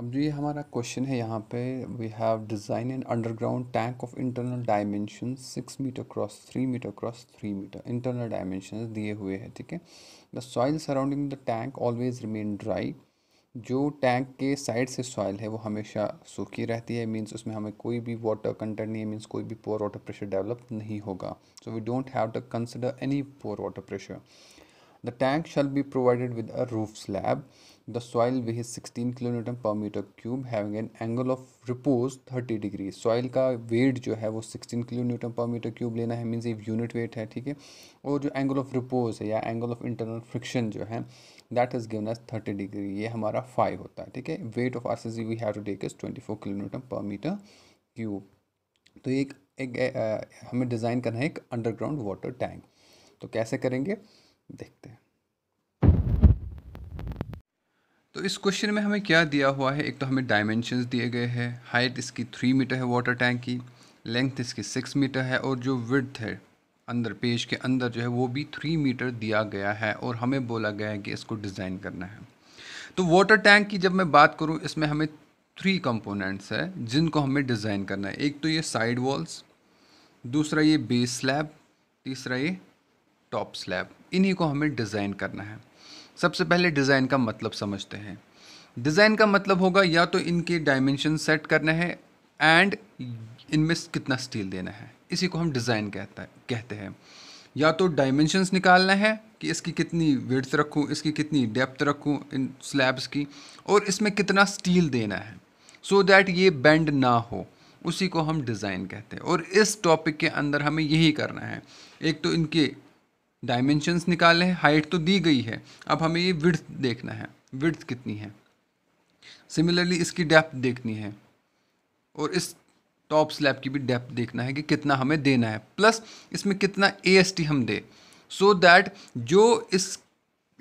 अब जो ये हमारा क्वेश्चन है यहाँ पे we have design an underground tank of internal dimension six metre cross three metre cross three metre internal dimension दिए हुए हैं ठीक है the soil surrounding the tank always remain dry जो टैंक के साइड से सॉइल है वो हमेशा सूखी रहती है मीन्स उसमें हमें कोई भी वाटर कंटेंट नहीं है मीन्स कोई भी पोअर वाटर प्रेशर डेवलप नहीं होगा so we don't have to consider any pore water pressure the tank shall be provided with a roof slab the soil weighs 16 kilometre per metre cube having an angle of repose thirty degree soil का weight जो है वो 16 kilometre per metre cube लेना है means एक unit weight है ठीक है और जो एंगल ऑफ रिपोज है या एंगल ऑफ इंटरनल फ्रिक्शन जो है that is given as thirty degree ये हमारा फाइव होता है ठीक है weight of R C G we have to take is 24 kilometre per metre cube तो एक हमें डिज़ाइन करना है एक अंडरग्राउंड वाटर टैंक तो कैसे करेंगे देखते हैं तो इस क्वेश्चन में हमें क्या दिया हुआ है एक तो हमें डायमेंशंस दिए गए हैं हाइट इसकी थ्री मीटर है वाटर टैंक की लेंथ इसकी सिक्स मीटर है और जो विड्थ है अंदर पेज के अंदर जो है वो भी थ्री मीटर दिया गया है और हमें बोला गया है कि इसको डिज़ाइन करना है तो वाटर टैंक की जब मैं बात करूँ इसमें हमें थ्री कंपोनेंट्स है जिनको हमें डिज़ाइन करना है एक तो ये साइड वॉल्स दूसरा ये बेस स्लैब तीसरा ये टॉप स्लैब इन्हीं को हमें डिज़ाइन करना है सबसे पहले डिज़ाइन का मतलब समझते हैं डिज़ाइन का मतलब होगा या तो इनके डायमेंशन सेट करना है एंड इनमें कितना स्टील देना है इसी को हम डिज़ाइन कहता है कहते हैं या तो डायमेंशंस निकालना है कि इसकी कितनी विड्थ रखूँ इसकी कितनी डेप्थ रखूँ इन स्लैब्स की और इसमें कितना स्टील देना है सो so दैट ये बेंड ना हो उसी को हम डिज़ाइन कहते हैं और इस टॉपिक के अंदर हमें यही करना है एक तो इनके डायमेंशंस निकाले हैं हाइट तो दी गई है अब हमें ये विड्थ देखना है विड्थ कितनी है सिमिलरली इसकी डेप्थ देखनी है और इस टॉप स्लैब की भी डेप्थ देखना है कि कितना हमें देना है प्लस इसमें कितना ए हम दे सो so दैट जो इस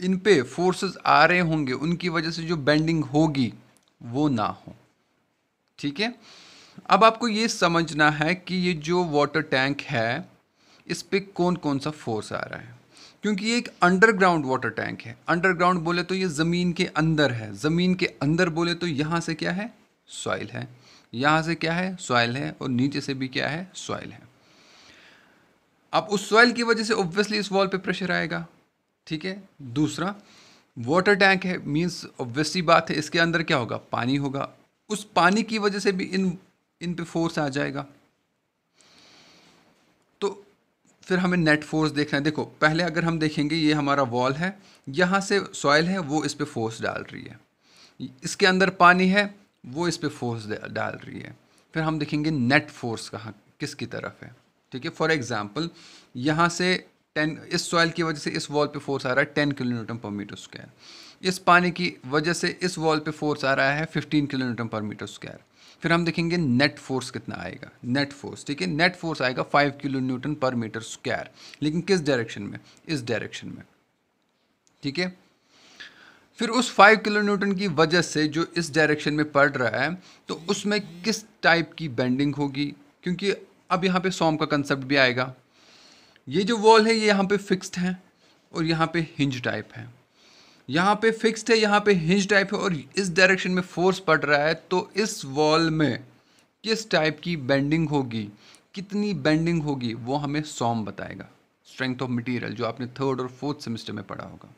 इन पे फोर्सेस आ रहे होंगे उनकी वजह से जो बेंडिंग होगी वो ना हो ठीक है अब आपको ये समझना है कि ये जो वाटर टैंक है इस पर कौन कौन सा फोर्स आ रहा है क्योंकि ये एक अंडरग्राउंड वाटर टैंक है अंडरग्राउंड बोले तो ये ज़मीन के अंदर है ज़मीन के अंदर बोले तो यहाँ से क्या है सॉइल है यहाँ से क्या है सॉइल है और नीचे से भी क्या है सॉइल है अब उस सॉइल की वजह से ऑब्वियसली इस वॉल पे प्रेशर आएगा ठीक है दूसरा वाटर टैंक है मीन्स ऑब्वियसली बात है इसके अंदर क्या होगा पानी होगा उस पानी की वजह से भी इन इन पे फोर्स आ जाएगा फिर हमें नेट फोर्स देखना है देखो पहले अगर हम देखेंगे ये हमारा वॉल है यहाँ से सॉयल है वो इस पर फोर्स डाल रही है इसके अंदर पानी है वो इस पर फोर्स डाल रही है फिर हम देखेंगे नेट फोर्स कहाँ किसकी तरफ है ठीक है फॉर एग्ज़ाम्पल यहाँ से टेन इस सॉइल की वजह से इस वॉल पे फोर्स आ रहा है ten kilo newton per metre square इस पानी की वजह से इस वॉल पे फोर्स आ रहा है fifteen kilo newton per metre square फिर हम देखेंगे नेट फोर्स कितना आएगा नेट फोर्स ठीक है नेट फोर्स आएगा five kilo newton per metre square लेकिन किस डायरेक्शन में इस डायरेक्शन में ठीक है फिर उस फाइव किलो न्यूटन की वजह से जो इस डायरेक्शन में पड़ रहा है तो उसमें किस टाइप की बेंडिंग होगी क्योंकि अब यहाँ पे सॉम का कंसेप्ट भी आएगा ये जो वॉल है ये यहाँ पे फिक्स्ड है और यहाँ पे हिंज टाइप है यहाँ पे फिक्स्ड है यहाँ पे हिंज टाइप है और इस डायरेक्शन में फोर्स पड़ रहा है तो इस वॉल में किस टाइप की बेंडिंग होगी कितनी बेंडिंग होगी वो हमें सॉम बताएगा स्ट्रेंथ ऑफ मटेरियल जो आपने थर्ड और फोर्थ सेमेस्टर में पढ़ा होगा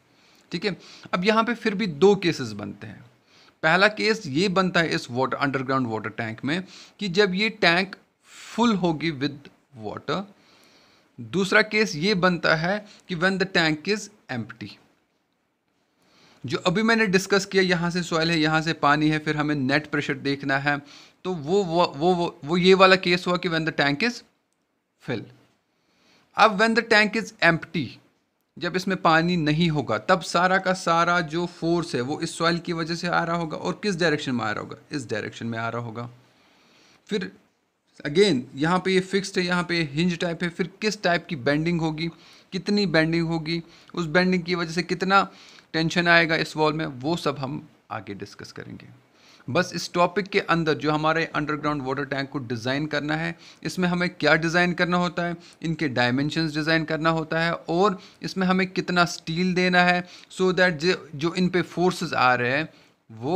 ठीक है अब यहाँ पे फिर भी दो केसेस बनते हैं पहला केस ये बनता है इस वाटर अंडरग्राउंड वाटर टैंक में कि जब ये टैंक फुल होगी विद वाटर दूसरा केस ये बनता है कि when the tank is empty जो अभी मैंने डिस्कस किया यहाँ से सॉयल है यहाँ से पानी है फिर हमें नेट प्रेशर देखना है तो वो वो वो वो, वो ये वाला केस हुआ कि when the tank is fill अब when the tank is empty जब इसमें पानी नहीं होगा तब सारा का सारा जो फोर्स है वो इस सॉइल की वजह से आ रहा होगा और किस डायरेक्शन में आ रहा होगा इस डायरेक्शन में आ रहा होगा फिर अगेन यहाँ पे ये फिक्स्ड है यहाँ पे ये हिंज टाइप है फिर किस टाइप की बेंडिंग होगी कितनी बेंडिंग होगी उस बेंडिंग की वजह से कितना टेंशन आएगा इस वॉल में वो सब हम आगे डिस्कस करेंगे बस इस टॉपिक के अंदर जो हमारे अंडरग्राउंड वाटर टैंक को डिज़ाइन करना है इसमें हमें क्या डिज़ाइन करना होता है इनके डायमेंशंस डिज़ाइन करना होता है और इसमें हमें कितना स्टील देना है सो so दैट जो इन पे फोर्सेस आ रहे हैं वो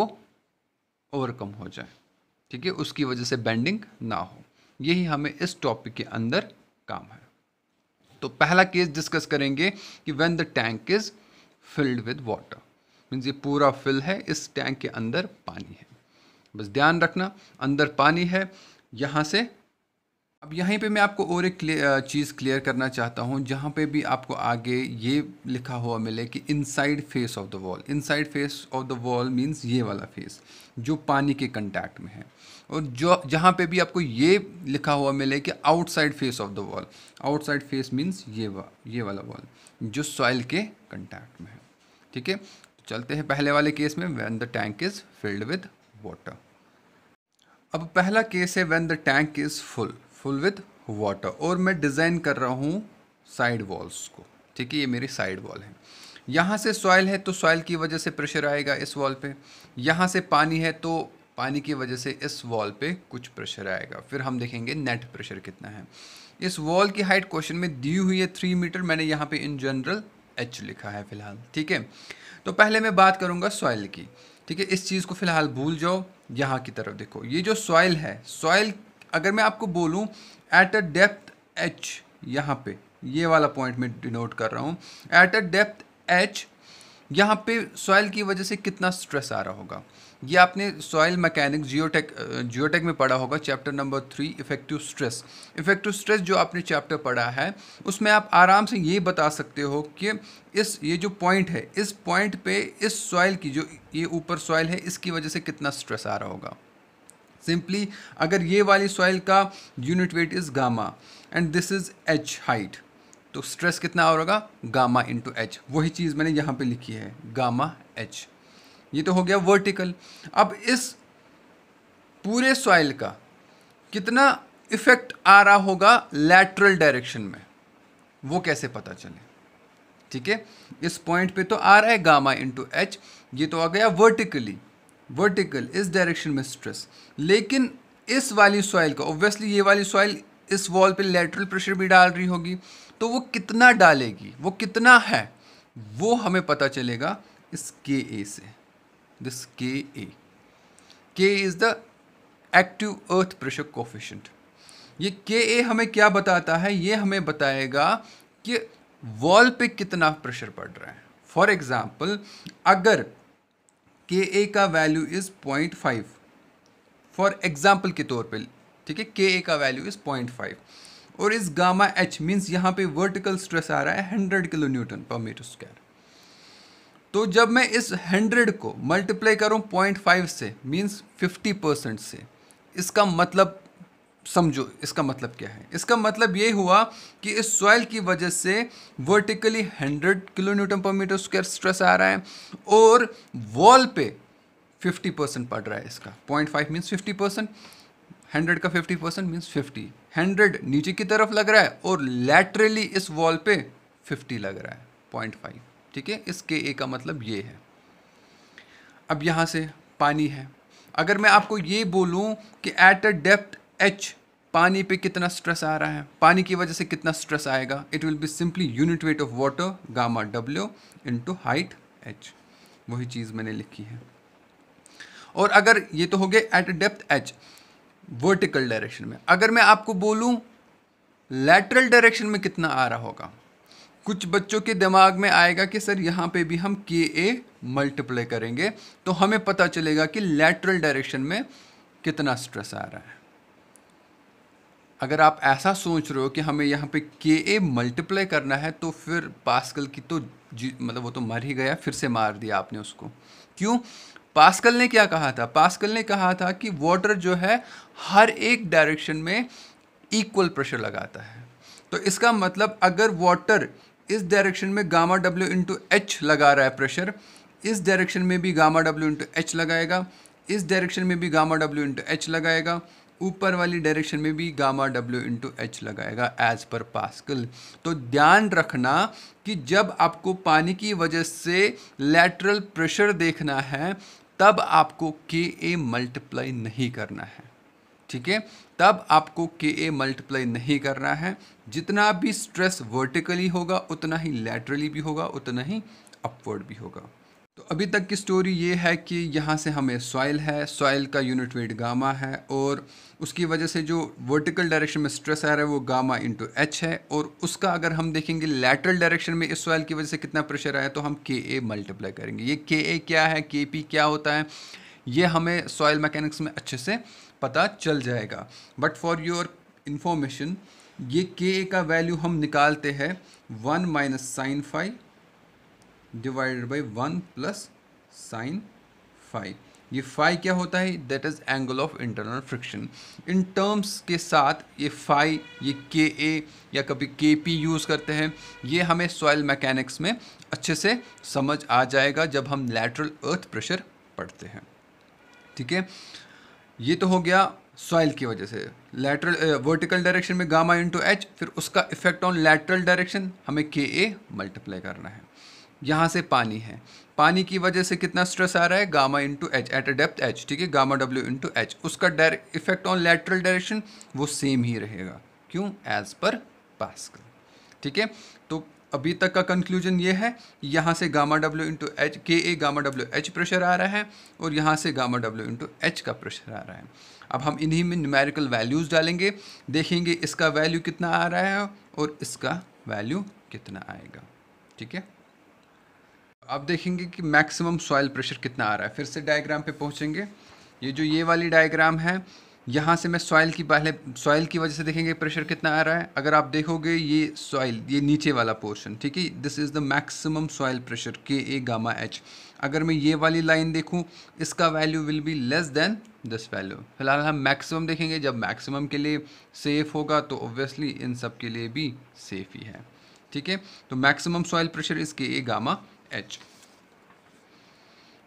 ओवरकम हो जाए ठीक है उसकी वजह से बेंडिंग ना हो यही हमें इस टॉपिक के अंदर काम है तो पहला केस डिस्कस करेंगे कि when the tank is filled with water means ये पूरा फिल है इस टैंक के अंदर पानी है बस ध्यान रखना अंदर पानी है यहाँ से अब यहीं पे मैं आपको और एक चीज़ क्लियर करना चाहता हूँ जहाँ पे भी आपको आगे ये लिखा हुआ मिले कि inside face of the wall inside face of the wall means ये वाला फेस जो पानी के कंटैक्ट में है और जो जहाँ पे भी आपको ये लिखा हुआ मिले कि outside face of the wall outside face means ये वा ये वाला वॉल जो सॉइल के कंटैक्ट में है ठीक है तो चलते हैं पहले वाले केस में when the tank is filled with water अब पहला केस है when the tank is full full with water और मैं डिज़ाइन कर रहा हूँ साइड वॉल्स को ठीक है ये मेरी साइड वॉल है यहाँ से सॉइल है तो सॉइल की वजह से प्रेशर आएगा इस वॉल पे यहाँ से पानी है तो पानी की वजह से इस वॉल पे कुछ प्रेशर आएगा फिर हम देखेंगे नेट प्रेशर कितना है इस वॉल की हाइट क्वेश्चन में दी हुई है थ्री मीटर मैंने यहाँ पे इन जनरल एच लिखा है फ़िलहाल ठीक है तो पहले मैं बात करूंगा सॉइल की ठीक है इस चीज़ को फ़िलहाल भूल जाओ यहाँ की तरफ देखो ये जो सॉइल है सॉइल अगर मैं आपको बोलूँ एट अ डेप्थ एच यहाँ पे ये वाला पॉइंट मैं डिनोट कर रहा हूँ एट अ डेप्थ एच यहाँ पे सॉइल की वजह से कितना स्ट्रेस आ रहा होगा ये आपने सॉयल मैकेनिक जियोटेक जियोटेक में पढ़ा होगा chapter number three effective stress effective stress जो आपने चैप्टर पढ़ा है उसमें आप आराम से ये बता सकते हो कि इस ये जो पॉइंट है इस पॉइंट पे इस सॉइल की जो ये ऊपर सॉइल है इसकी वजह से कितना स्ट्रेस आ रहा होगा सिंपली अगर ये वाली सॉइल का unit weight is gamma and this is H height तो स्ट्रेस कितना रहा होगा गामा इंटू एच वही चीज़ मैंने यहाँ पे लिखी है गामा एच ये तो हो गया वर्टिकल अब इस पूरे सॉइल का कितना इफ़ेक्ट आ रहा होगा लैटरल डायरेक्शन में वो कैसे पता चले ठीक है इस पॉइंट पे तो आ रहा है गामा इंटू एच ये तो आ गया वर्टिकली वर्टिकल इस डायरेक्शन में स्ट्रेस लेकिन इस वाली सॉइल का ऑब्वियसली ये वाली सॉइल इस वॉल पे लेटरल प्रेशर भी डाल रही होगी तो वो कितना डालेगी वो कितना है वो हमें पता चलेगा इस के ए से this Ka. Ka is the active earth pressure coefficient. ये के ए हमें क्या बताता है ये हमें बताएगा कि वॉल पे कितना प्रेशर पड़ रहा है फॉर एग्जाम्पल अगर के ए का value is point five for example के तौर पे ठीक है के ए का वैल्यू इज़ पॉइंट फाइव और इस गामा एच मीन्स यहाँ पे वर्टिकल स्ट्रेस आ रहा है hundred kilo newton per metre square तो जब मैं इस हंड्रेड को मल्टीप्लाई करूँ पॉइंट फाइव से मीन्स फिफ्टी परसेंट से इसका मतलब समझो इसका मतलब क्या है इसका मतलब ये हुआ कि इस सॉइल की वजह से vertically 100 kilo newton per metre square stress आ रहा है और वॉल पे 50 परसेंट पड़ रहा है इसका 0.5 मीन्स फिफ्टी परसेंट हंड्रेड का fifty percent means fifty hundred नीचे की तरफ लग रहा है और लेटरली इस वॉल पे फिफ्टी लग रहा है पॉइंट फाइव ठीक है इस के ए का मतलब ये है अब यहाँ से पानी है अगर मैं आपको ये बोलूँ कि एट अ डेप्थ एच पानी पे कितना स्ट्रेस आ रहा है पानी की वजह से कितना स्ट्रेस आएगा it will be simply unit weight of water gamma W into height H वही चीज़ मैंने लिखी है और अगर ये तो हो गया at a depth H vertical direction में अगर मैं आपको बोलूँ लेटरल डायरेक्शन में कितना आ रहा होगा कुछ बच्चों के दिमाग में आएगा कि सर यहाँ पे भी हम के ए मल्टीप्लाई करेंगे तो हमें पता चलेगा कि लेटरल डायरेक्शन में कितना स्ट्रेस आ रहा है अगर आप ऐसा सोच रहे हो कि हमें यहाँ पे के ए मल्टीप्लाई करना है तो फिर पास्कल की तो जी मतलब वो तो मर ही गया फिर से मार दिया आपने उसको क्यों पास्कल ने क्या कहा था पास्कल ने कहा था कि वाटर जो है हर एक डायरेक्शन में इक्वल प्रेशर लगाता है तो इसका मतलब अगर वाटर इस डायरेक्शन में गामा डब्ल्यू इंटू एच लगा रहा है प्रेशर इस डायरेक्शन में भी गामा डब्ल्यू इंटू एच लगाएगा इस डायरेक्शन में भी गामा डब्ल्यू इंटू एच लगाएगा ऊपर वाली डायरेक्शन में भी गामा डब्ल्यू इंटू एच लगाएगा एज पर पास्कल तो ध्यान रखना कि जब आपको पानी की वजह से लैटरल प्रेशर देखना है तब आपको के ए मल्टीप्लाई नहीं करना है ठीक है तब आपको के ए मल्टीप्लाई नहीं करना है जितना भी स्ट्रेस वर्टिकली होगा उतना ही लेटरली भी होगा उतना ही अपवर्ड भी होगा तो अभी तक की स्टोरी ये है कि यहाँ से हमें सॉइल है सॉइल का यूनिट वेट गामा है और उसकी वजह से जो वर्टिकल डायरेक्शन में स्ट्रेस आ रहा है वो गामा इंटू एच है और उसका अगर हम देखेंगे लेटरल डायरेक्शन में इस सॉइल की वजह से कितना प्रेशर आया तो हम के ए मल्टीप्लाई करेंगे ये के ए क्या है के पी क्या होता है ये हमें सॉइल मैकेनिक्स में अच्छे से पता चल जाएगा बट फॉर योर इन्फॉर्मेशन ये के का वैल्यू हम निकालते हैं one minus sine five divided by one plus sine five ये फाइव क्या होता है that is angle of internal friction in terms के साथ ये फाइव ये के ए या कभी के पी यूज़ करते हैं ये हमें सॉयल मैकेनिक्स में अच्छे से समझ आ जाएगा जब हम लैटरल अर्थ प्रेशर पढ़ते हैं ठीक है ये तो हो गया सॉइल की वजह से लेटरल वर्टिकल डायरेक्शन में गामा इंटू एच फिर उसका इफेक्ट ऑन लेटरल डायरेक्शन हमें के ए मल्टीप्लाई करना है यहाँ से पानी है पानी की वजह से कितना स्ट्रेस आ रहा है gamma into H at a depth H ठीक है गामा डब्ल्यू इंटू एच उसका direct effect on lateral direction वो सेम ही रहेगा क्यों एज पर पास ठीक है अभी तक का कंक्लूजन ये है यहाँ से gamma W into H K A gamma W H pressure आ रहा है और यहाँ से गामा डब्ल्यू इंटू एच का प्रेशर आ रहा है अब हम इन्हीं में न्यूमेरिकल वैल्यूज़ डालेंगे देखेंगे इसका वैल्यू कितना आ रहा है और इसका वैल्यू कितना आएगा ठीक है अब देखेंगे कि मैक्सिमम सॉइल प्रेशर कितना आ रहा है फिर से डायग्राम पे पहुँचेंगे ये जो ये वाली डायग्राम है यहाँ से मैं सॉइल की पहले सॉइल की वजह से देखेंगे प्रेशर कितना आ रहा है अगर आप देखोगे ये सॉइल ये नीचे वाला पोर्शन ठीक है this is the maximum soil pressure K A gamma H अगर मैं ये वाली लाइन देखूँ इसका value will be less than this value फिलहाल हम मैक्सिमम देखेंगे जब मैक्सिमम के लिए सेफ़ होगा तो ऑब्वियसली इन सब के लिए भी सेफ ही है ठीक है तो maximum soil pressure is K A gamma H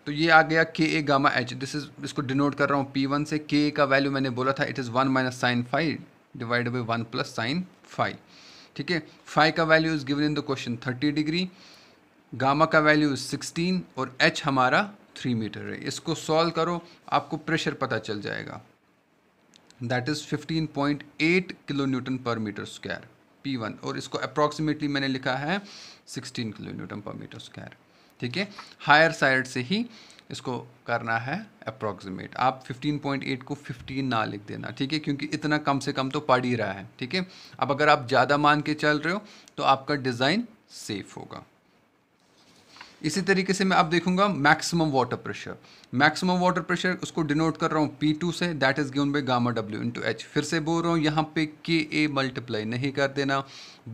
तो ये आ गया K A gamma H this is इसको डिनोट कर रहा हूँ पी वन से के ए का वैल्यू मैंने बोला था it is one minus sine five divide by one plus sine five ठीक है फाइव का value is given in the question thirty degree gamma का वैल्यू इज सिक्सटीन और एच हमारा थ्री मीटर है इसको सॉल्व करो आपको प्रेशर पता चल जाएगा that is fifteen point eight kilo newton per metre square P one और इसको अप्रॉक्सीमेटली मैंने लिखा है sixteen kilo newton per metre square ठीक है हायर साइड से ही इसको करना है अप्रॉक्सीमेट आप 15.8 को 15 ना लिख देना ठीक है क्योंकि इतना कम से कम तो पड़ ही रहा है ठीक है अब अगर आप ज़्यादा मान के चल रहे हो तो आपका डिज़ाइन सेफ होगा इसी तरीके से मैं अब देखूंगा maximum water pressure maximum water pressure उसको डिनोट कर रहा हूँ पी टू से that is given by gamma W into H फिर से बोल रहा हूँ यहाँ पे के ए मल्टीप्लाई नहीं कर देना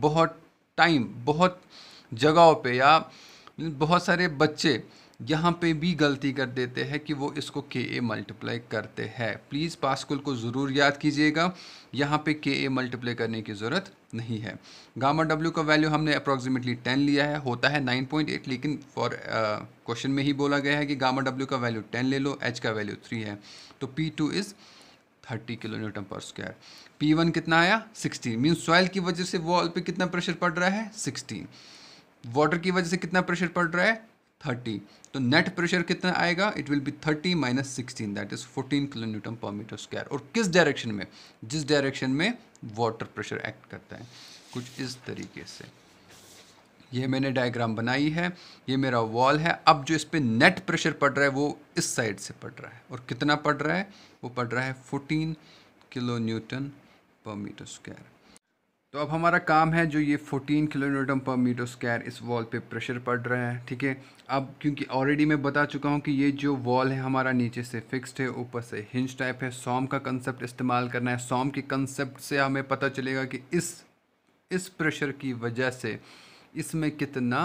बहुत टाइम बहुत जगहों पे या बहुत सारे बच्चे यहाँ पे भी गलती कर देते हैं कि वो इसको के ए मल्टीप्लाई करते हैं प्लीज़ पासकुल को ज़रूर याद कीजिएगा यहाँ पे के ए मल्टीप्लाई करने की ज़रूरत नहीं है गामा डब्ल्यू का वैल्यू हमने अप्रॉक्सीमेटली 10 लिया है होता है 9.8 लेकिन फॉर क्वेश्चन uh, में ही बोला गया है कि गामा डब्ल्यू का वैल्यू 10 ले लो एच का वैल्यू थ्री है तो P two is thirty kilo newton per square P one कितना आया सिक्सटीन मीन सॉइल की वजह से वॉल पे कितना प्रेशर पड़ रहा है सिक्सटीन वाटर की वजह से कितना प्रेशर पड़ रहा है थर्टी तो नेट प्रेशर कितना आएगा it will be thirty minus sixteen that is fourteen kilo newton per metre square और किस डायरेक्शन में जिस डायरेक्शन में वाटर प्रेशर एक्ट करता है कुछ इस तरीके से ये मैंने डायग्राम बनाई है ये मेरा वॉल है अब जो इस पर नेट प्रेशर पड़ रहा है वो इस साइड से पड़ रहा है और कितना पड़ रहा है वो पड़ रहा है fourteen kilo newton per metre square तो अब हमारा काम है जो ये 14 kilo newton per metre square इस वॉल पे प्रेशर पड़ रहा है ठीक है अब क्योंकि ऑलरेडी मैं बता चुका हूँ कि ये जो वॉल है हमारा नीचे से फिक्स्ड है ऊपर से हिंज टाइप है सॉम का कंसेप्ट इस्तेमाल करना है सॉम के कंसेप्ट से हमें पता चलेगा कि इस इस प्रेशर की वजह से इसमें कितना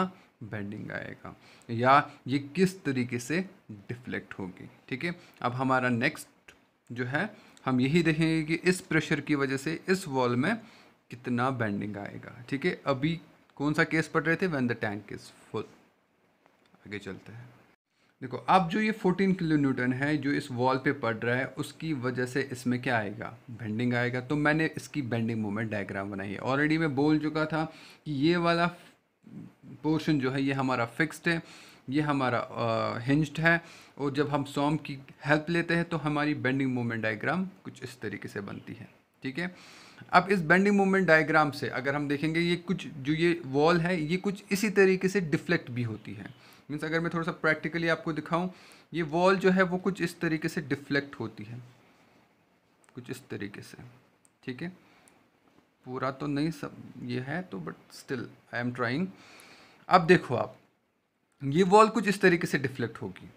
बेंडिंग आएगा या ये किस तरीके से डिफ्लेक्ट होगी ठीक है अब हमारा नेक्स्ट जो है हम यही देखेंगे कि इस प्रेशर की वजह से इस वॉल में कितना बैंडिंग आएगा ठीक है अभी कौन सा केस पढ़ रहे थे when the tank is full आगे चलते हैं देखो अब जो ये 14 किलो न्यूटन है जो इस वॉल पे पड़ रहा है उसकी वजह से इसमें क्या आएगा बेंडिंग आएगा तो मैंने इसकी बेंडिंग मोमेंट डायग्राम बनाई है ऑलरेडी मैं बोल चुका था कि ये वाला पोर्शन जो है ये हमारा फिक्स्ड है ये हमारा हिंज्ड है और जब हम सॉम की हेल्प लेते हैं तो हमारी बेंडिंग मोमेंट डायग्राम कुछ इस तरीके से बनती है ठीक है अब इस बेंडिंग मोमेंट डायग्राम से अगर हम देखेंगे ये कुछ जो ये वॉल है ये कुछ इसी तरीके से डिफ्लेक्ट भी होती है मीन्स अगर मैं थोड़ा सा प्रैक्टिकली आपको दिखाऊं ये वॉल जो है वो कुछ इस तरीके से डिफ्लेक्ट होती है कुछ इस तरीके से ठीक है पूरा तो नहीं सब ये है तो but still I am trying अब देखो आप ये वॉल कुछ इस तरीके से डिफ्लेक्ट होगी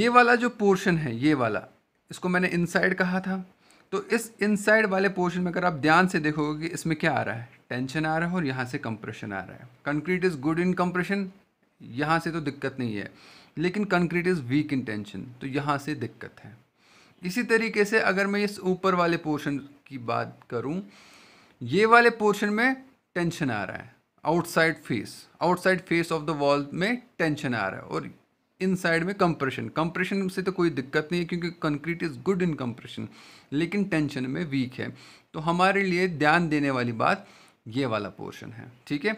ये वाला जो पोर्शन है ये वाला इसको मैंने इनसाइड कहा था तो इस इनसाइड वाले पोर्शन में अगर आप ध्यान से देखोगे कि इसमें क्या आ रहा है टेंशन आ रहा है और यहाँ से कंप्रेशन आ रहा है concrete is good in compression यहाँ से तो दिक्कत नहीं है लेकिन concrete is weak in tension तो यहाँ से दिक्कत है इसी तरीके से अगर मैं इस ऊपर वाले पोर्शन की बात करूँ ये वाले पोर्शन में टेंशन आ रहा है outside face outside face of the wall में टेंशन आ रहा है और इन साइड में कंप्रेशन कंप्रेशन से तो कोई दिक्कत नहीं है क्योंकि concrete is good in compression लेकिन टेंशन में वीक है तो हमारे लिए ध्यान देने वाली बात ये वाला पोर्शन है ठीक है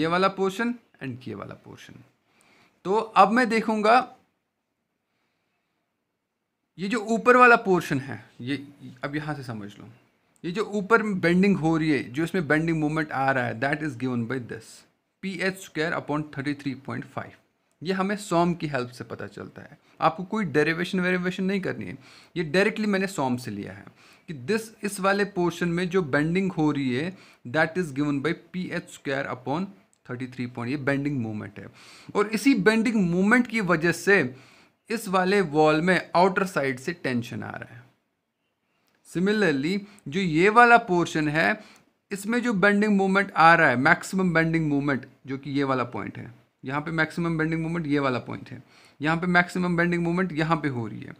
ये वाला पोर्शन एंड ये वाला पोर्शन तो अब मैं देखूंगा ये जो ऊपर वाला पोर्शन है ये अब यहाँ से समझ लो ये जो ऊपर बेंडिंग हो रही है जो इसमें बेंडिंग मूवमेंट आ रहा है that is given by this P H square upon thirty three point five ये हमें सॉम की हेल्प से पता चलता है आपको कोई डेरिवेशन वेरिवेशन नहीं करनी है ये डायरेक्टली मैंने सॉम से लिया है कि दिस इस वाले पोर्शन में जो बेंडिंग हो रही है that is given by P H square upon thirty three point ये बेंडिंग मूवमेंट है और इसी बेंडिंग मूवमेंट की वजह से इस वाले वॉल में आउटर साइड से टेंशन आ रहा है सिमिलरली जो ये वाला पोर्शन है इसमें जो बेंडिंग मूवमेंट आ रहा है मैक्सिमम बेंडिंग मूवमेंट जो कि ये वाला पॉइंट है यहाँ पे मैक्सिमम बेंडिंग मोमेंट ये वाला पॉइंट है यहाँ पे मैक्सिमम बेंडिंग मोमेंट यहाँ पे हो रही है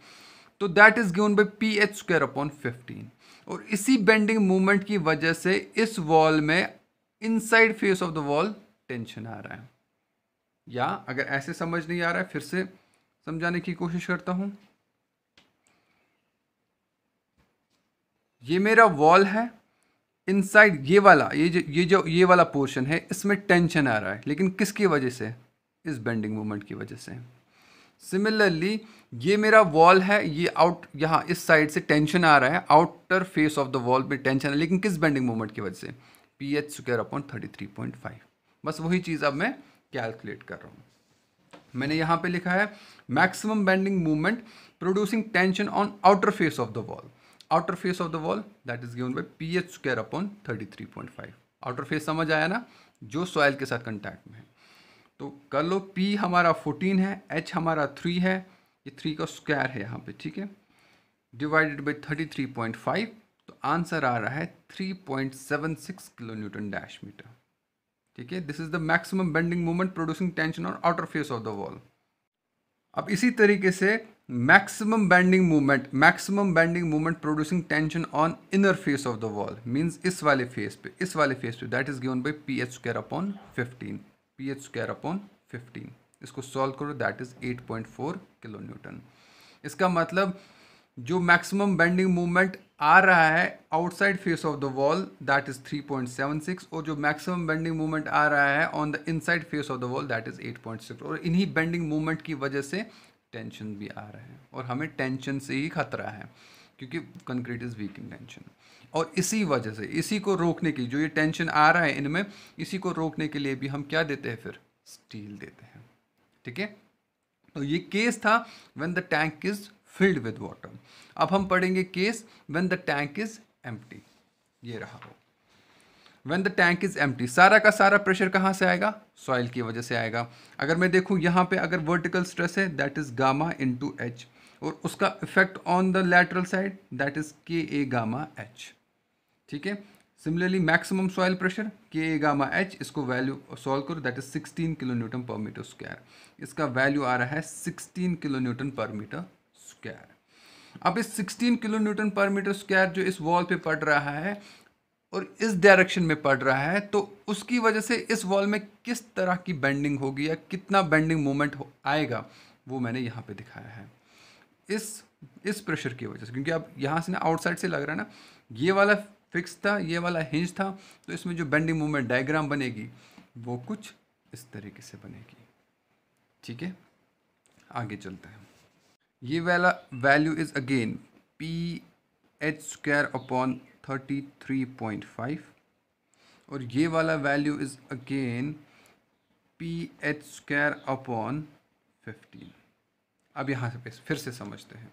तो that is given by P H square upon fifteen और इसी बेंडिंग मोमेंट की वजह से इस वॉल में inside face of the wall tension आ रहा है या अगर ऐसे समझ नहीं आ रहा है फिर से समझाने की कोशिश करता हूँ ये मेरा वॉल है इनसाइड ये वाला ये जो ये जो ये वाला पोर्शन है इसमें टेंशन आ रहा है लेकिन किसकी वजह से इस बेंडिंग मूवमेंट की वजह से सिमिलरली ये मेरा वॉल है ये आउट यहाँ इस साइड से टेंशन आ रहा है outer face of the wall में टेंशन है लेकिन किस बेंडिंग मूवमेंट की वजह से P H square upon thirty three point five बस वही चीज़ अब मैं कैलकुलेट कर रहा हूँ मैंने यहाँ पे लिखा है maximum bending movement producing tension on outer face of the wall outer face of the wall that is given by P H square upon thirty three point five outer face समझ आया ना जो सॉयल के साथ contact में है तो कर लो p हमारा फोर्टीन है h हमारा थ्री है ये थ्री का स्क्वायर है यहाँ पे ठीक है divided by thirty three point five तो आंसर आ रहा है three point seven six kilo newton dash metre ठीक है this is the maximum bending moment producing tension on outer face of the wall अब इसी तरीके से maximum bending movement maximum bending movement producing tension on inner face of the wall means इस वाले face पे इस वाले फेस पे that is given by P H square upon fifteen P H square upon fifteen इसको solve करो that is eight point four kilo newton इसका मतलब जो मैक्सिमम बैंडिंग मूवमेंट आ रहा है outside face of the wall that is six और जो मैक्सिमम बैंडिंग मूवमेंट आ रहा है on the inside face of the wall that is six और इन्हीं बैंडिंग मूवमेंट की वजह से टेंशन भी आ रहे हैं और हमें टेंशन से ही खतरा है क्योंकि concrete is weak in tension और इसी वजह से इसी को रोकने की जो ये टेंशन आ रहा है इनमें इसी को रोकने के लिए भी हम क्या देते हैं फिर स्टील देते हैं ठीक है तो ये केस था when the tank is filled with water अब हम पढ़ेंगे case when the tank is empty ये रहा हो when the tank is empty सारा का सारा प्रेशर कहाँ से आएगा सॉइल की वजह से आएगा अगर मैं देखूँ यहाँ पे अगर वर्टिकल स्ट्रेस है that is gamma into H और उसका effect on the lateral side that is K A gamma H ठीक है similarly maximum soil pressure K A gamma H इसको वैल्यू सॉल्व करो that is sixteen kilo newton per metre square इसका value आ रहा है sixteen kilo newton per metre square अब इस 16 kilo newton per metre square जो इस वॉल पे पड़ रहा है और इस डायरेक्शन में पड़ रहा है तो उसकी वजह से इस वॉल में किस तरह की बेंडिंग होगी या कितना बेंडिंग मोमेंट आएगा वो मैंने यहाँ पे दिखाया है इस इस प्रेशर की वजह से क्योंकि अब यहाँ से ना आउटसाइड से लग रहा है ना ये वाला फिक्स था ये वाला हिंज था तो इसमें जो बेंडिंग मोमेंट डायग्राम बनेगी वो कुछ इस तरीके से बनेगी ठीक है आगे चलते हैं ये वाला value is again P H square upon thirty three point five और ये वाला value is again P H square upon fifteen अब यहाँ से फिर से समझते हैं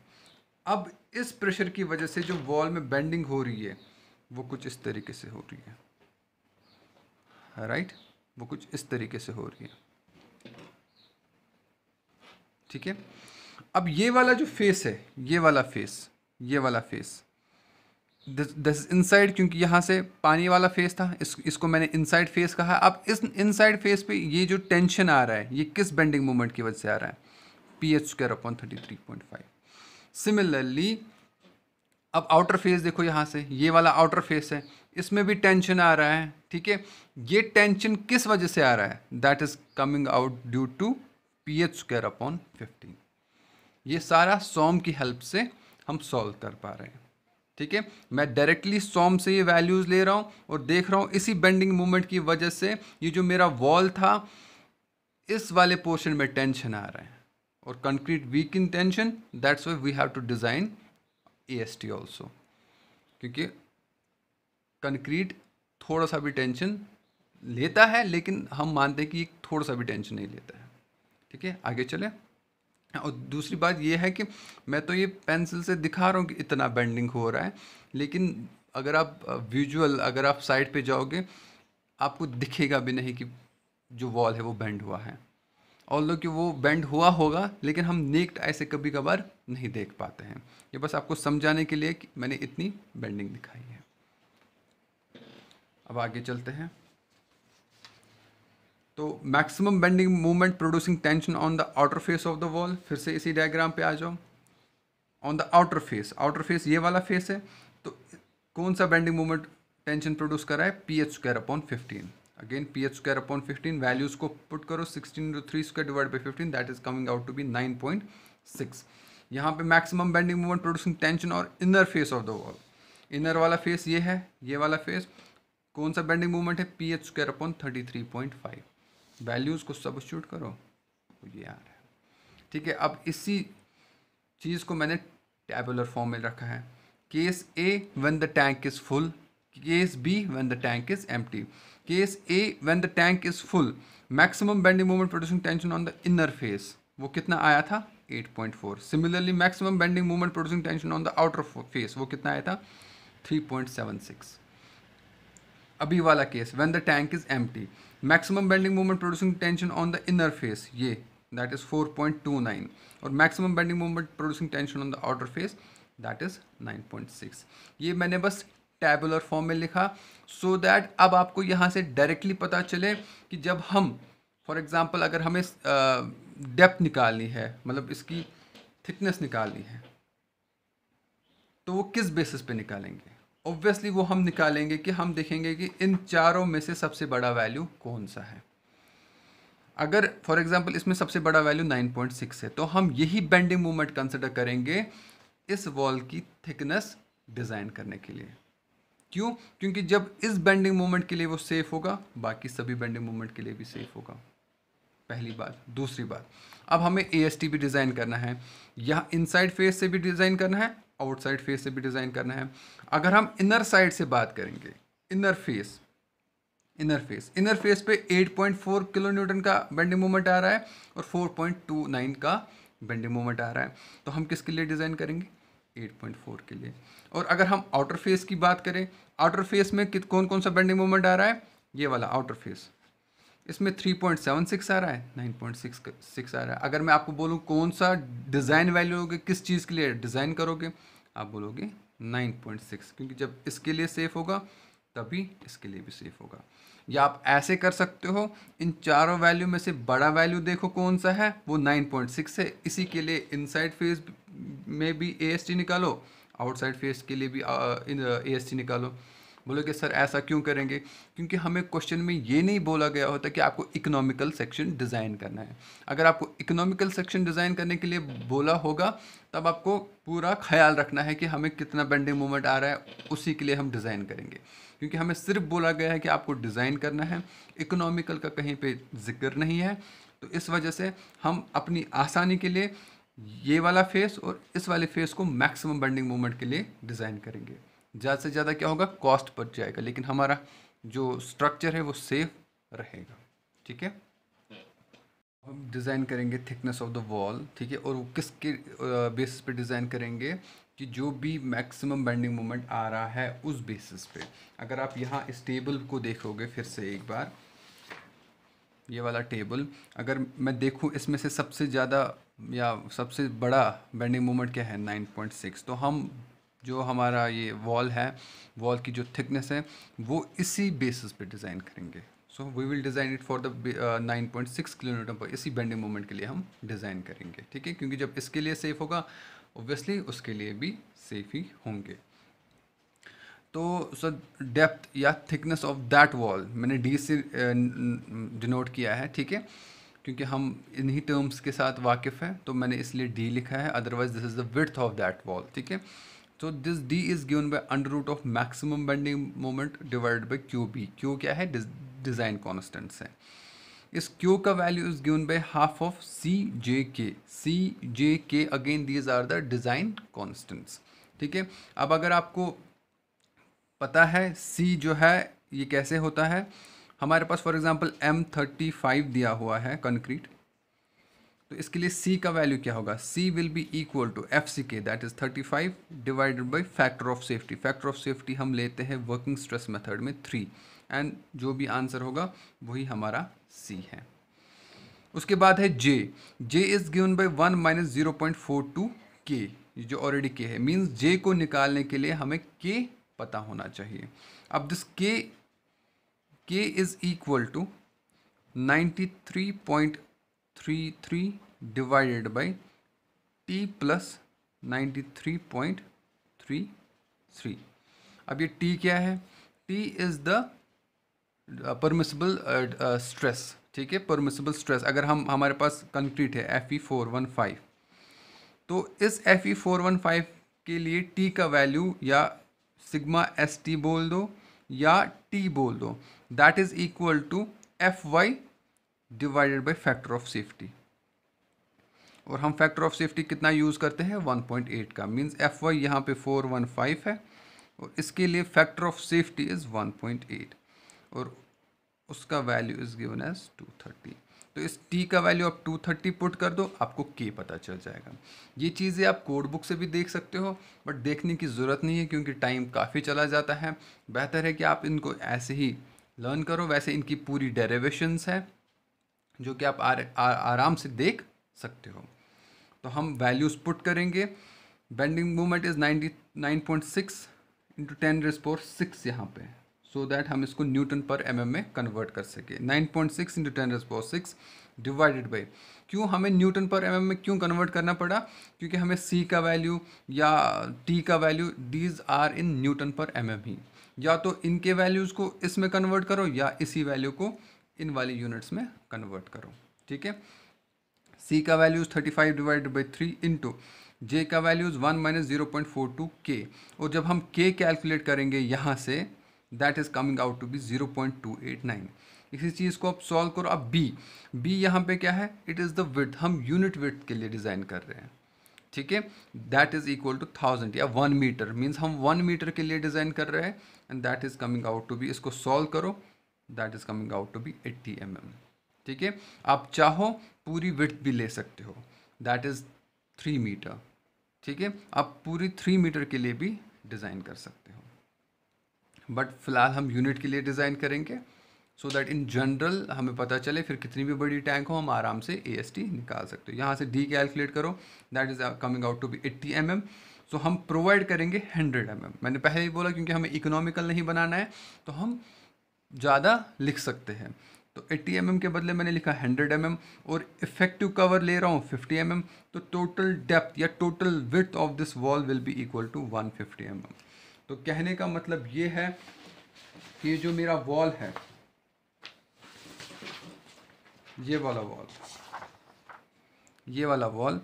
अब इस प्रेशर की वजह से जो वॉल में बेंडिंग हो रही है वो कुछ इस तरीके से हो रही है राइट हाँ, right? वो कुछ इस तरीके से हो रही है ठीक है अब ये वाला जो फेस है ये वाला फेस ये वाला फेस दिस दिस इनसाइड क्योंकि यहाँ से पानी वाला फेस था इस इसको मैंने इनसाइड फेस कहा अब इस इनसाइड फेस पे ये जो टेंशन आ रहा है ये किस बेंडिंग मोमेंट की वजह से आ रहा है P H square upon thirty three point five similarly अब आउटर फेस देखो यहाँ से ये वाला आउटर फेस है इसमें भी टेंशन आ रहा है ठीक है ये टेंशन किस वजह से आ रहा है that is coming out due to P H square upon fifteen ये सारा सॉम की हेल्प से हम सॉल्व कर पा रहे हैं ठीक है मैं डायरेक्टली सॉम से ये वैल्यूज़ ले रहा हूँ और देख रहा हूँ इसी बेंडिंग मूवमेंट की वजह से ये जो मेरा वॉल था इस वाले पोर्शन में टेंशन आ रहा है और concrete weak in tension that's why we have to design A S T also क्योंकि कंक्रीट थोड़ा सा भी टेंशन लेता है लेकिन हम मानते हैं कि थोड़ा सा भी टेंशन नहीं लेता है ठीक है आगे चले और दूसरी बात यह है कि मैं तो ये पेंसिल से दिखा रहा हूँ कि इतना बेंडिंग हो रहा है लेकिन अगर आप विजुअल अगर आप साइड पे जाओगे आपको दिखेगा भी नहीं कि जो वॉल है वो बेंड हुआ है और लो कि वो बेंड हुआ होगा लेकिन हम नेक्ट ऐसे कभी कभार नहीं देख पाते हैं ये बस आपको समझाने के लिए कि मैंने इतनी बेंडिंग दिखाई है अब आगे चलते हैं तो maximum bending movement producing tension on the outer face of the wall फिर से इसी डायग्राम पे आ जाओ on the outer face outer face ये वाला फेस है तो कौन सा बेंडिंग मूवमेंट टेंशन प्रोड्यूस कर रहा है P H square upon fifteen again P H square upon fifteen values को पुट करो sixteen two three square divide by fifteen that is coming out to be nine point six यहाँ पे maximum bending movement producing tension और inner face of the wall inner वाला face ये है ये वाला फेस कौन सा बेंडिंग मूवमेंट है P H square upon thirty three point five values को सब शूट करो ये आ रहा है ठीक है अब इसी चीज़ को मैंने टेबुलर फॉर्म में रखा है case A when the tank is full case B when the tank is empty case A when the tank is full maximum bending moment producing tension on the inner face वो कितना आया था 8.4 similarly maximum bending moment producing tension on the outer face वो कितना आया था 3.76 अभी वाला case when the tank is empty maximum bending moment producing tension on the inner face ये that is four point two nine और maximum bending moment producing tension on the outer face that is nine point six ये मैंने बस tabular form में लिखा सो so that अब आपको यहाँ से डायरेक्टली पता चले कि जब हम फॉर एग्ज़ाम्पल अगर हमें डेप्थ uh, निकालनी है मतलब इसकी थिकनेस निकालनी है तो वो किस बेसिस पे निकालेंगे ऑब्वियसली वो हम निकालेंगे कि हम देखेंगे कि इन चारों में से सबसे बड़ा वैल्यू कौन सा है अगर फॉर एग्जांपल इसमें सबसे बड़ा वैल्यू 9.6 है तो हम यही बेंडिंग मूवमेंट कंसिडर करेंगे इस वॉल की थिकनेस डिज़ाइन करने के लिए क्यों क्योंकि जब इस बेंडिंग मूवमेंट के लिए वो सेफ होगा बाकी सभी बेंडिंग मूवमेंट के लिए भी सेफ होगा पहली बात दूसरी बात अब हमें ए भी डिज़ाइन करना है यहाँ इनसाइड फेस से भी डिज़ाइन करना है आउटसाइड फेस से भी डिज़ाइन करना है अगर हम इनर साइड से बात करेंगे inner face inner face inner face पे 8.4 किलो न्यूटन का बेंडिंग मोमेंट आ रहा है और 4.29 का बेंडिंग मोमेंट आ रहा है तो हम किसके लिए डिज़ाइन करेंगे 8.4 के लिए और अगर हम आउटर फेस की बात करें आउटर फेस में कित कौन कौन सा बेंडिंग मोमेंट आ रहा है ये वाला आउटर फेस इसमें 3.76 आ रहा है 9.66 आ रहा है अगर मैं आपको बोलूँ कौन सा डिज़ाइन वैल्यू होगी किस चीज़ के लिए डिज़ाइन करोगे आप बोलोगे नाइन पॉइंट सिक्स क्योंकि जब इसके लिए सेफ़ होगा तभी इसके लिए भी सेफ़ होगा या आप ऐसे कर सकते हो इन चारों वैल्यू में से बड़ा वैल्यू देखो कौन सा है वो नाइन पॉइंट सिक्स है इसी के लिए इनसाइड फेज में भी ए एस टी निकालो आउटसाइड फेज के लिए भी ए एस टी निकालो बोले कि सर ऐसा क्यों करेंगे क्योंकि हमें क्वेश्चन में ये नहीं बोला गया होता कि आपको इकोनॉमिकल सेक्शन डिज़ाइन करना है अगर आपको इकोनॉमिकल सेक्शन डिज़ाइन करने के लिए बोला होगा तब आपको पूरा ख्याल रखना है कि हमें कितना बेंडिंग मोमेंट आ रहा है उसी के लिए हम डिज़ाइन करेंगे क्योंकि हमें सिर्फ बोला गया है कि आपको डिज़ाइन करना है इकोनॉमिकल का कहीं पर जिक्र नहीं है तो इस वजह से हम अपनी आसानी के लिए ये वाला फेस और इस वाले फेस को मैक्सिमम बेंडिंग मोमेंट के लिए डिज़ाइन करेंगे ज़्यादा से ज़्यादा क्या होगा कॉस्ट बच जाएगा लेकिन हमारा जो स्ट्रक्चर है वो सेफ रहेगा ठीक है हम डिज़ाइन करेंगे थिकनेस ऑफ द वॉल ठीक है और वो किसके बेसिस पे डिज़ाइन करेंगे कि जो भी मैक्सिमम बेंडिंग मोमेंट आ रहा है उस बेसिस पे अगर आप यहाँ इस टेबल को देखोगे फिर से एक बार ये वाला टेबल अगर मैं देखूँ इसमें से सबसे ज़्यादा या सबसे बड़ा बेंडिंग मोमेंट क्या है 9.6 तो हम जो हमारा ये वॉल है वॉल की जो थिकनेस है वो इसी बेसिस पे डिज़ाइन करेंगे so we will design it for the 9.6 kilometre पर इसी बेंडिंग मोमेंट के लिए हम डिज़ाइन करेंगे ठीक है क्योंकि जब इसके लिए सेफ़ होगा ओबियसली उसके लिए भी सेफ ही होंगे तो सर डेप्थ या थिकनेस ऑफ दैट वॉल मैंने डी से डिनोट uh, किया है ठीक है क्योंकि हम इन्हीं टर्म्स के साथ वाकिफ़ हैं तो मैंने इसलिए डी लिखा है otherwise this is the width of that wall ठीक है तो this D is given by under root of maximum bending moment divide by Q B Q क्या है डिज़ाइन कॉन्स्टेंट है इस क्यू का value is given by half of C J K C J K again these are the design constants ठीक है अब अगर आपको पता है सी जो है ये कैसे होता है हमारे पास for example M thirty five दिया हुआ है कंक्रीट तो इसके लिए सी का वैल्यू क्या होगा C will be equal to F C K that is thirty five divided by factor of safety factor of safety हम लेते हैं वर्किंग स्ट्रेस मेथड में थ्री एंड जो भी आंसर होगा वही हमारा सी है उसके बाद है J J is given by one minus zero point four two K जो ऑलरेडी के है मीन्स जे को निकालने के लिए हमें के पता होना चाहिए अब this K K is equal to ninety three point three three divided by T plus ninety three point three three अब ये टी क्या है T is the permissible stress ठीक है परमिसेबल स्ट्रेस अगर हम हमारे पास कंक्रीट है F E four one five तो इस F E four one five के लिए टी का वैल्यू या सिग्मा एस टी बोल दो या टी बोल दो that is equal to F Y divided by factor of safety और हम फैक्टर ऑफ सेफ्टी कितना यूज़ करते हैं 1.8 का मीन्स एफ वाई यहाँ पे 415 है और इसके लिए फैक्टर ऑफ सेफ्टी इज़ 1.8 और उसका वैल्यू इज़ गिवन एज 230 तो इस टी का वैल्यू आप 230 पुट कर दो आपको के पता चल जाएगा ये चीज़ें आप कोड बुक से भी देख सकते हो बट देखने की ज़रूरत नहीं है क्योंकि टाइम काफ़ी चला जाता है बेहतर है कि आप इनको ऐसे ही लर्न करो वैसे इनकी पूरी डेरेवेशंस है जो कि आप आर आ, आराम से देख सकते हो तो हम वैल्यूज़ पुट करेंगे bending movement is ninety nine point six into ten raise power six यहाँ पे सो so दैट हम इसको न्यूटन पर एम में कन्वर्ट कर सके nine point six into ten raise power six divided by क्यों हमें न्यूटन पर एम में क्यों कन्वर्ट करना पड़ा क्योंकि हमें सी का वैल्यू या टी का value these are in newton per M ही या तो इनके वैल्यूज़ को इसमें कन्वर्ट करो या इसी वैल्यू को इन वाली यूनिट्स में कन्वर्ट करो ठीक है सी का values thirty five divide by three into J का values one minus zero point four two K और जब हम के कैलकुलेट करेंगे यहाँ से that is coming out to be zero point two eight nine इसी चीज़ को आप सॉल्व करो अब बी बी यहाँ पे क्या है इट इज़ द विथ हम यूनिट विथ के लिए डिज़ाइन कर रहे हैं ठीक है that is equal to thousand या वन मीटर मीन्स हम वन मीटर के लिए डिज़ाइन कर रहे हैं and that is coming out to be इसको सॉल्व करो that is coming out to be eighty M M ठीक है आप चाहो पूरी विथ भी ले सकते हो दैट इज़ थ्री मीटर ठीक है आप पूरी थ्री मीटर के लिए भी डिज़ाइन कर सकते हो बट फिलहाल हम यूनिट के लिए डिज़ाइन करेंगे सो दैट इन जनरल हमें पता चले फिर कितनी भी बड़ी टैंक हो हम आराम से ए निकाल सकते हो यहाँ से डी कैलकुलेट करो that is coming out to be eighty M M so हम प्रोवाइड करेंगे हंड्रेड एम mm. मैंने पहले ही बोला क्योंकि हमें इकोनॉमिकल नहीं बनाना है तो हम ज़्यादा लिख सकते हैं तो 80 एम mm के बदले मैंने लिखा 100 एम mm और इफेक्टिव कवर ले रहा हूँ 50 एम mm, तो टोटल डेप्थ या total width of this wall will be equal to 150 fifty mm. तो कहने का मतलब ये है कि जो मेरा वॉल है ये वाला वॉल ये वाला वॉल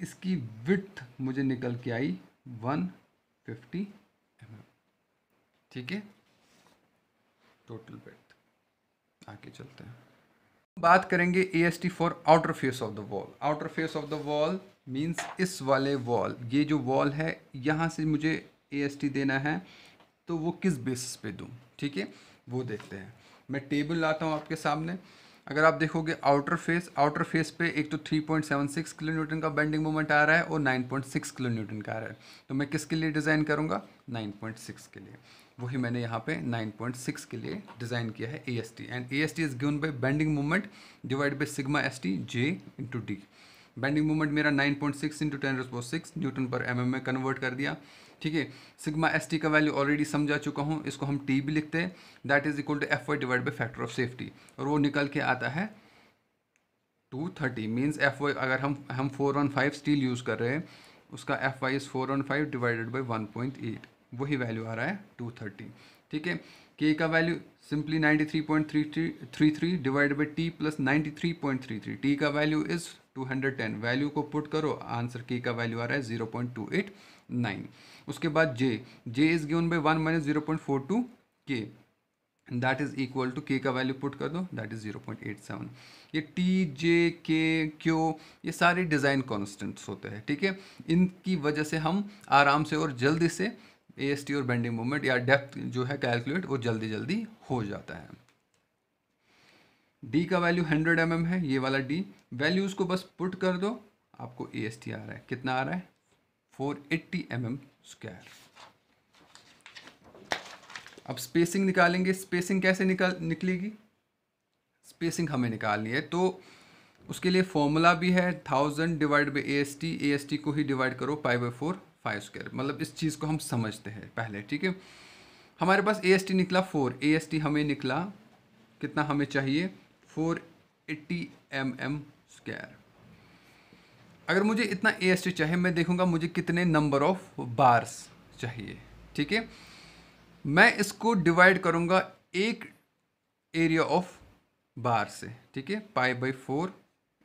इसकी विथ मुझे निकल के आई 150 फिफ्टी mm. ठीक है टोटल विथ आगे चलते हैं बात करेंगे A S T for outer face of the wall outer face of the wall means इस वाले वॉल ये जो वॉल है यहाँ से मुझे ए एस टी देना है तो वो किस बेसिस पे दूँ ठीक है वो देखते हैं मैं टेबल लाता हूँ आपके सामने अगर आप देखोगे आउटर फेस आउटर फेस पे एक तो 3.76 किलो न्यूटन का बेंडिंग मोमेंट आ रहा है और 9.6 किलो न्यूटन का आ रहा है तो मैं किसके लिए डिज़ाइन करूँगा 9.6 के लिए वही मैंने यहाँ पे 9.6 के लिए डिज़ाइन किया है A S T and A S T is given by bending movement divide by sigma S T J into D bending movement मेरा 9.6 point six into ten raise six newton per M M में convert कर दिया ठीक है sigma S T का value already समझा चुका हूँ इसको हम टी भी लिखते हैं that is equal to F Y divide by factor of safety और वो निकल के आता है two thirty means F Y अगर हम हम four one five steel use कर रहे हैं उसका F Y is four one five divided by one point eight वही वैल्यू आ रहा है टू थर्टी ठीक है के का value simply ninety three point three three three three divide by T plus ninety three point three three T का value is two hundred ten value को put करो आंसर के का वैल्यू आ रहा है zero point two eight nine उसके बाद J J is given by one minus zero point four two K that is equal to K का वैल्यू पुट कर दो that is zero point eight seven ये T J K Q ये सारे design constants होते हैं ठीक है इनकी वजह से हम आराम से और जल्दी से ए एस टी और बेंडिंग मोमेंट या डेप्थ जो है कैलकुलेट वो जल्दी जल्दी हो जाता है डी का वैल्यू हंड्रेड एम है ये वाला डी वैल्यूज़ को बस पुट कर दो आपको ए एस टी आ रहा है कितना आ रहा है four eighty M M square अब स्पेसिंग निकालेंगे स्पेसिंग कैसे निकल निकलेगी स्पेसिंग हमें निकालनी है तो उसके लिए फॉर्मूला भी है thousand divide by A S T A S T को ही डिवाइड करो pi by four five square मतलब इस चीज़ को हम समझते हैं पहले ठीक है हमारे पास ए एस टी निकला फोर ए एस टी हमें निकला कितना हमें चाहिए four eighty M M square अगर मुझे इतना ए एस टी चाहिए मैं देखूंगा मुझे कितने नंबर ऑफ बार्स चाहिए ठीक है मैं इसको डिवाइड करूंगा एक एरिया ऑफ बार से ठीक है pi by four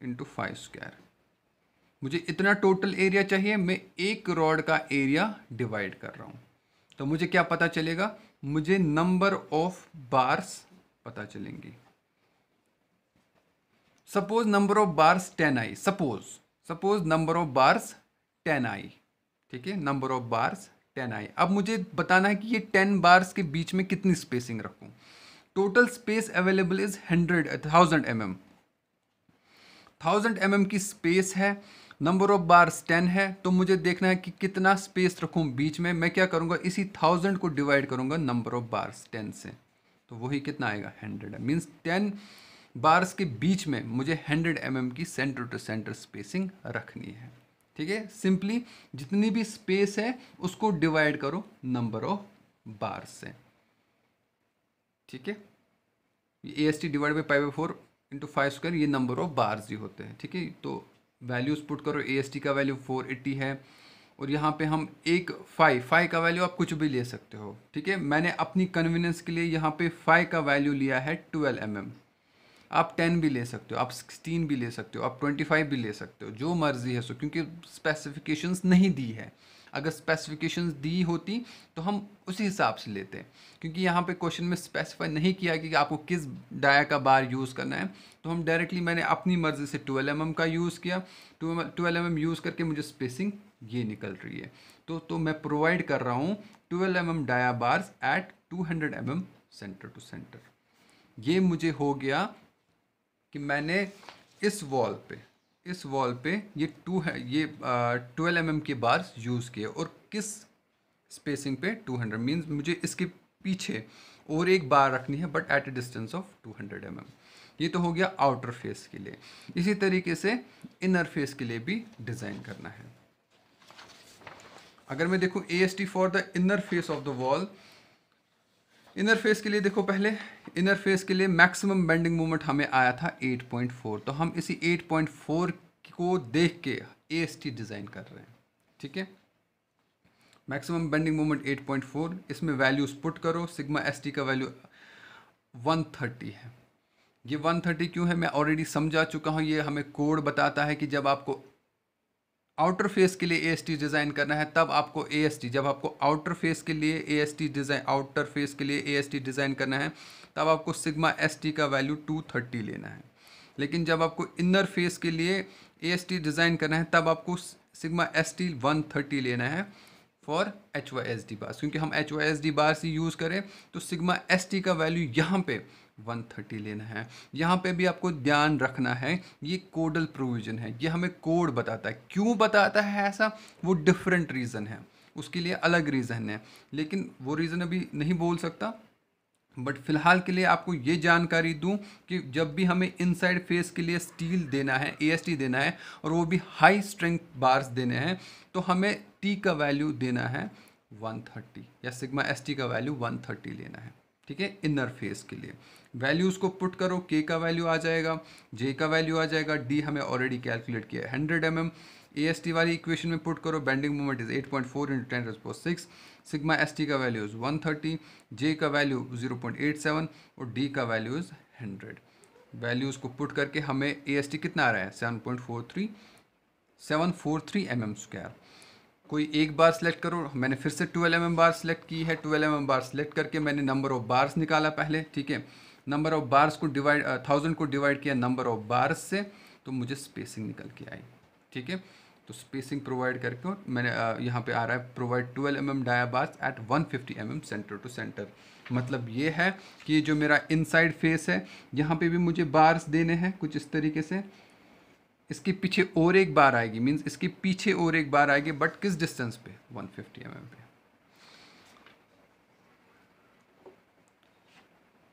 into five square मुझे इतना टोटल एरिया चाहिए मैं एक रॉड का एरिया डिवाइड कर रहा हूँ तो मुझे क्या पता चलेगा मुझे नंबर ऑफ बार्स पता चलेंगी suppose number of bars ten आई suppose suppose number of bars ten आई ठीक है नंबर ऑफ बार्स टेन आई अब मुझे बताना है कि ये टेन बार्स के बीच में कितनी स्पेसिंग रखूं total space available is hundred thousand M M thousand M M की स्पेस है नंबर ऑफ बार्स टेन है तो मुझे देखना है कि कितना स्पेस रखूँ बीच में मैं क्या करूँगा इसी थाउजेंड को डिवाइड करूँगा नंबर ऑफ बार्स टेन से तो वही कितना आएगा हंड्रेड मीन्स टेन बार्स के बीच में मुझे हंड्रेड एम mm की सेंटर टू सेंटर स्पेसिंग रखनी है ठीक है सिंपली जितनी भी स्पेस है उसको डिवाइड करो नंबर ऑफ बार्स से ठीक है A S T divide by pi by four into five square ये नंबर ऑफ बार्स ही होते हैं ठीक है तो वैल्यूज़ पुट करो ए एस टी का वैल्यू फोर एट्टी है और यहाँ पे हम एक फाइव फाइव का वैल्यू आप कुछ भी ले सकते हो ठीक है मैंने अपनी कन्वीनियंस के लिए यहाँ पे फाइव का वैल्यू लिया है ट्वेल्व एम mm. आप टेन भी ले सकते हो आप सिक्सटीन भी ले सकते हो आप ट्वेंटी फाइव भी ले सकते हो जो मर्जी है सो क्योंकि स्पेसिफिकेशंस नहीं दी है अगर स्पेसिफिकेशंस दी होती तो हम उसी हिसाब से लेते क्योंकि यहाँ पे क्वेश्चन में स्पेसिफाई नहीं किया कि आपको किस डाया का बार यूज़ करना है तो हम डायरेक्टली मैंने अपनी मर्ज़ी से ट्वेल्व एम mm का यूज़ किया ट्वेल्व एम mm यूज़ करके मुझे स्पेसिंग ये निकल रही है तो तो मैं प्रोवाइड कर रहा हूँ twelve M M dia bars at two hundred M M center to center ये मुझे हो गया कि मैंने इस वॉल पे इस वॉल पे ये टू है ये ट्वेल्व एम mm के बार्स यूज़ किए और किस स्पेसिंग पे टू हंड्रेड मीन्स मुझे इसके पीछे और एक बार रखनी है but at a distance of two hundred M M ये तो हो गया आउटर फेस के लिए इसी तरीके से इनर फेस के लिए भी डिज़ाइन करना है अगर मैं देखूँ A S T for the inner face of the wall inner face के लिए देखो पहले इनर फेस के लिए मैक्सिमम बेंडिंग मोमेंट हमें आया था 8.4 तो हम इसी 8.4 को देख के ए डिज़ाइन कर रहे हैं ठीक है मैक्सिमम बेंडिंग मोमेंट 8.4 इसमें वैल्यूज पुट करो सिग्मा एस का वैल्यू 130 है ये 130 क्यों है मैं ऑलरेडी समझा चुका हूँ ये हमें कोड बताता है कि जब आपको आउटर फेस के लिए ए डिज़ाइन करना है तब आपको ए जब आपको आउटर फेस के लिए ए डिज़ाइन आउटर फेस के लिए ए डिज़ाइन करना है तब आपको सिग्मा एस का वैल्यू टू थर्टी लेना है लेकिन जब आपको इनर फेस के लिए ए डिज़ाइन करना है तब आपको sigma S T one thirty लेना है for H Y S D bars क्योंकि हम H Y S D bars ही यूज़ करें तो सिग्मा एस टी का वैल्यू यहाँ पे 130 लेना है यहाँ पे भी आपको ध्यान रखना है ये कोडल प्रोविज़न है ये हमें कोड बताता है क्यों बताता है ऐसा वो डिफरेंट रीज़न है उसके लिए अलग रीज़न है लेकिन वो रीज़न अभी नहीं बोल सकता बट फिलहाल के लिए आपको ये जानकारी दूं कि जब भी हमें इनसाइड फेस के लिए स्टील देना है एएसटी देना है और वो भी हाई स्ट्रेंथ बार्स देने हैं तो हमें टी का वैल्यू देना है 130 या सिग्मा एसटी का वैल्यू 130 लेना है ठीक है इनर फेस के लिए वैल्यूज़ को पुट करो के का वैल्यू आ जाएगा जे का वैल्यू आ जाएगा डी हमें ऑलरेडी कैलकुलेट किया है hundred M M A S T वाली इक्वेशन में पुट करो bending moment is eight point four into ten raise six sigma S T का वैल्यू इज़ थर्टी जे का वैल्यू सेवन और डी का वैल्यू इज़ हंड्रेड वैल्यूज़ को put करके हमें ए एस टी कितना आ रहा है seven point four three seven four three M M square कोई एक बार सेलेक्ट करो मैंने फिर से twelve M M bar select की है twelve M M bar select करके मैंने नंबर ऑफ बार्स निकाला पहले ठीक है नंबर ऑफ बार्स को डिवाइड थाउजेंड uh, को डिवाइड किया नंबर ऑफ बार्स से तो मुझे स्पेसिंग निकल के आई ठीक है तो स्पेसिंग प्रोवाइड करके मैंने uh, यहाँ पे आ रहा है provide 12 M M dia bars at 150 fifty mm center to center मतलब ये है कि जो मेरा इनसाइड फेस है यहाँ पे भी मुझे बार्स देने हैं कुछ इस तरीके से इसके पीछे और एक बार आएगी मीन्स इसके पीछे और एक बार आएगी बट किस डिस्टेंस पे 150 फिफ्टी mm पे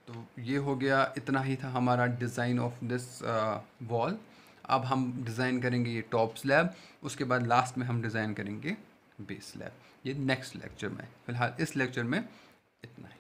तो ये हो गया इतना ही था हमारा डिज़ाइन ऑफ दिस वॉल अब हम डिज़ाइन करेंगे ये टॉप स्लैब उसके बाद लास्ट में हम डिज़ाइन करेंगे बेस स्लैब ये नेक्स्ट लेक्चर में फ़िलहाल इस लेक्चर में इतना ही